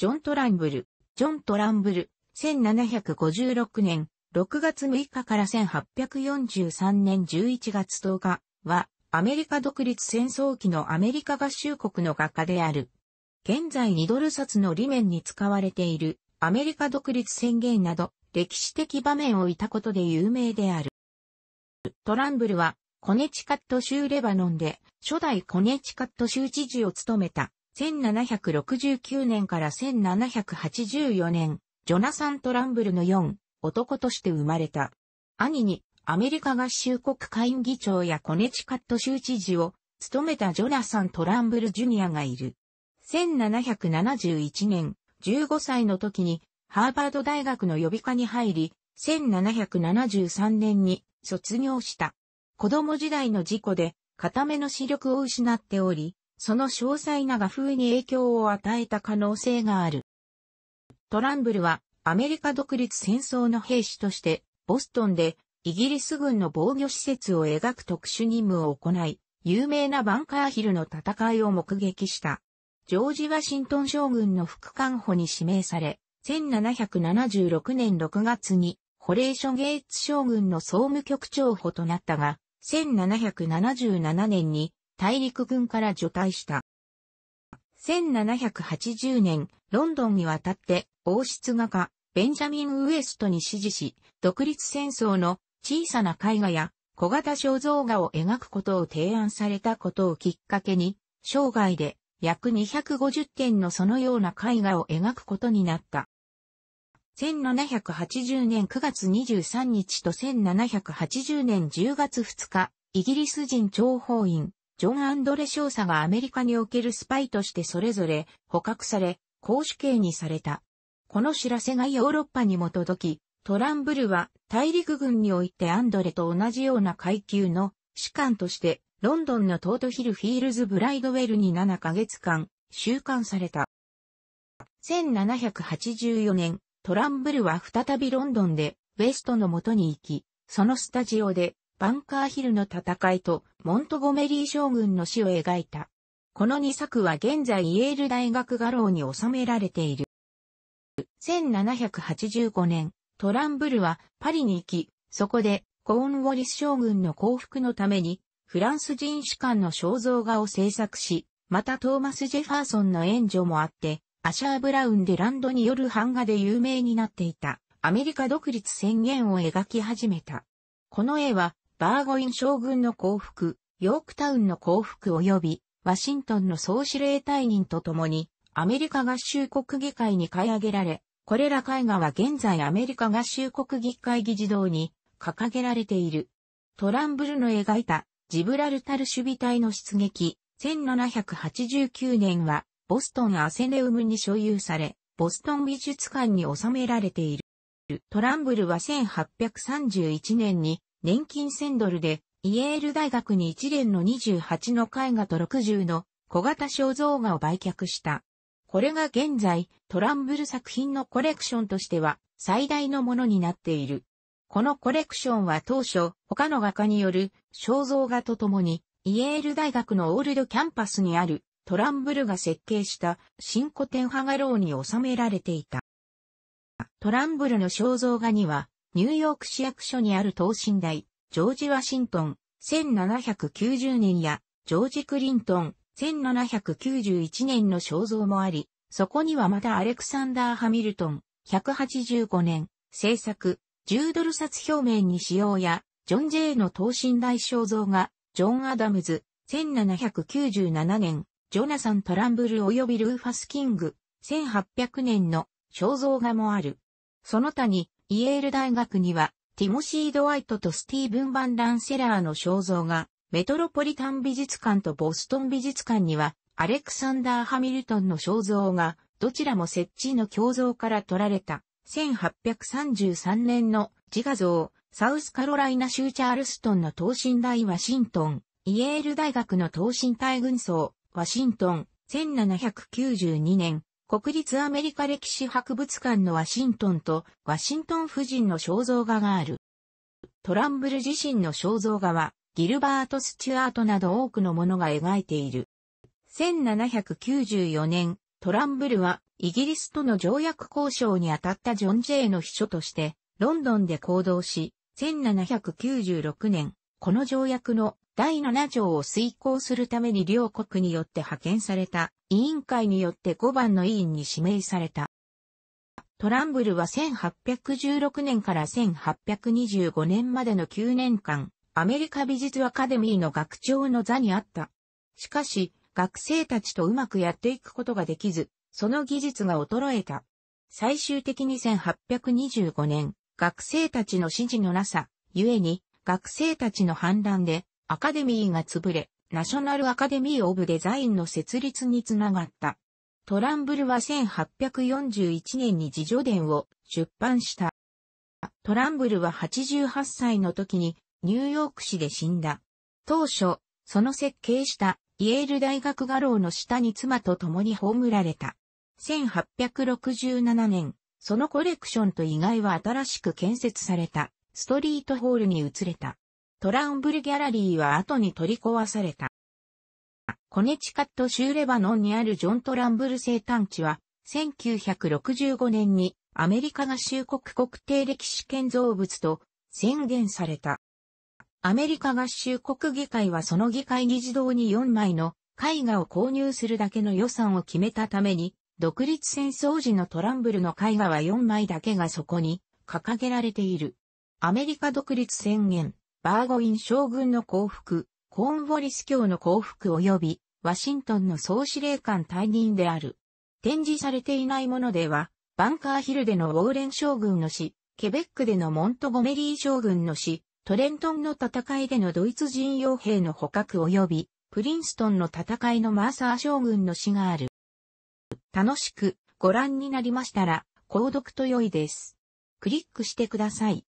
ジョン・トランブル、ジョン・トランブル、1756年6月6日から1843年11月10日は、アメリカ独立戦争期のアメリカ合衆国の画家である。現在2ドル札の裏面に使われているアメリカ独立宣言など歴史的場面をいたことで有名である。トランブルはコネチカット州レバノンで初代コネチカット州知事を務めた1769年から1784年、ジョナサン・トランブルの4、男として生まれた。兄に、アメリカ合衆国会議長やコネチカット州知事を、務めたジョナサン・トランブル・ジュニアがいる。1771年、15歳の時に、ハーバード大学の予備科に入り、1773年に卒業した。子供時代の事故で、片目の視力を失っており、その詳細な画風に影響を与えた可能性がある。トランブルはアメリカ独立戦争の兵士としてボストンでイギリス軍の防御施設を描く特殊任務を行い、有名なバンカーヒルの戦いを目撃した。ジョージ・ワシントン将軍の副官補に指名され、1776年6月にホレーショ・ン・ゲイツ将軍の総務局長補となったが、1777年に大陸軍から除隊した。1780年、ロンドンに渡って王室画家、ベンジャミン・ウエストに指示し、独立戦争の小さな絵画や小型肖像画を描くことを提案されたことをきっかけに、生涯で約250点のそのような絵画を描くことになった。1780年9月23日と1780年10月2日、イギリス人諜報員、ジョン・アンドレ少佐がアメリカにおけるスパイとしてそれぞれ捕獲され、公主刑にされた。この知らせがヨーロッパにも届き、トランブルは大陸軍においてアンドレと同じような階級の士官としてロンドンのトートヒルフィールズブライドウェルに7ヶ月間収監された。1784年、トランブルは再びロンドンでウェストの元に行き、そのスタジオでバンカーヒルの戦いとモントゴメリー将軍の死を描いた。この2作は現在イェール大学画廊に収められている。1785年、トランブルはパリに行き、そこでコーンウォリス将軍の降伏のためにフランス人士官の肖像画を制作し、またトーマス・ジェファーソンの援助もあって、アシャー・ブラウンでランドによる版画で有名になっていたアメリカ独立宣言を描き始めた。この絵はバーゴイン将軍の降伏、ヨークタウンの降伏及び、ワシントンの総司令隊人と共に、アメリカ合衆国議会に買い上げられ、これら絵画は現在アメリカ合衆国議会議事堂に掲げられている。トランブルの描いたジブラルタル守備隊の出撃、1789年はボストンアセネウムに所有され、ボストン美術館に収められている。トランブルは1831年に年金1000ドルで、イエール大学に一連の28の絵画と60の小型肖像画を売却した。これが現在、トランブル作品のコレクションとしては最大のものになっている。このコレクションは当初、他の画家による肖像画とともに、イエール大学のオールドキャンパスにあるトランブルが設計した新古典派画廊に収められていた。トランブルの肖像画には、ニューヨーク市役所にある等身大、ジョージ・ワシントン、1790年や、ジョージ・クリントン、1791年の肖像もあり、そこにはまたアレクサンダー・ハミルトン、185年、制作、10ドル札表面に使用や、ジョン・ジェイの等身大肖像が、ジョン・アダムズ、1797年、ジョナサン・トランブル及びルーファス・キング、1800年の肖像画もある。その他に、イエール大学には、ティモシー・ドワイトとスティーブン・バン・ランセラーの肖像が、メトロポリタン美術館とボストン美術館には、アレクサンダー・ハミルトンの肖像が、どちらも設置の胸像から取られた、1833年の自画像、サウスカロライナ州チャールストンの等身大ワシントン、イエール大学の等身大軍装、ワシントン、1792年、国立アメリカ歴史博物館のワシントンとワシントン夫人の肖像画がある。トランブル自身の肖像画はギルバート・スチュアートなど多くのものが描いている。1794年、トランブルはイギリスとの条約交渉に当たったジョン・ジェイの秘書としてロンドンで行動し、1796年、この条約の第7条を遂行するために両国によって派遣された委員会によって5番の委員に指名された。トランブルは1816年から1825年までの9年間、アメリカ美術アカデミーの学長の座にあった。しかし、学生たちとうまくやっていくことができず、その技術が衰えた。最終的に1825年、学生たちの支持のなさ、ゆえに、学生たちの反乱で、アカデミーが潰れ、ナショナルアカデミー・オブ・デザインの設立につながった。トランブルは1841年に自助伝を出版した。トランブルは88歳の時にニューヨーク市で死んだ。当初、その設計したイェール大学画廊の下に妻と共に葬られた。1867年、そのコレクションと意外は新しく建設された。ストリートホールに移れた。トランブルギャラリーは後に取り壊された。コネチカット州レバノンにあるジョン・トランブル生誕地は、1965年にアメリカ合衆国国定歴史建造物と宣言された。アメリカ合衆国議会はその議会議事堂に4枚の絵画を購入するだけの予算を決めたために、独立戦争時のトランブルの絵画は4枚だけがそこに掲げられている。アメリカ独立宣言、バーゴイン将軍の降伏、コーンウォリス教の降伏及び、ワシントンの総司令官退任である。展示されていないものでは、バンカーヒルでのウォーレン将軍の死、ケベックでのモントゴメリー将軍の死、トレントンの戦いでのドイツ人傭兵の捕獲及び、プリンストンの戦いのマーサー将軍の死がある。楽しくご覧になりましたら、購読と良いです。クリックしてください。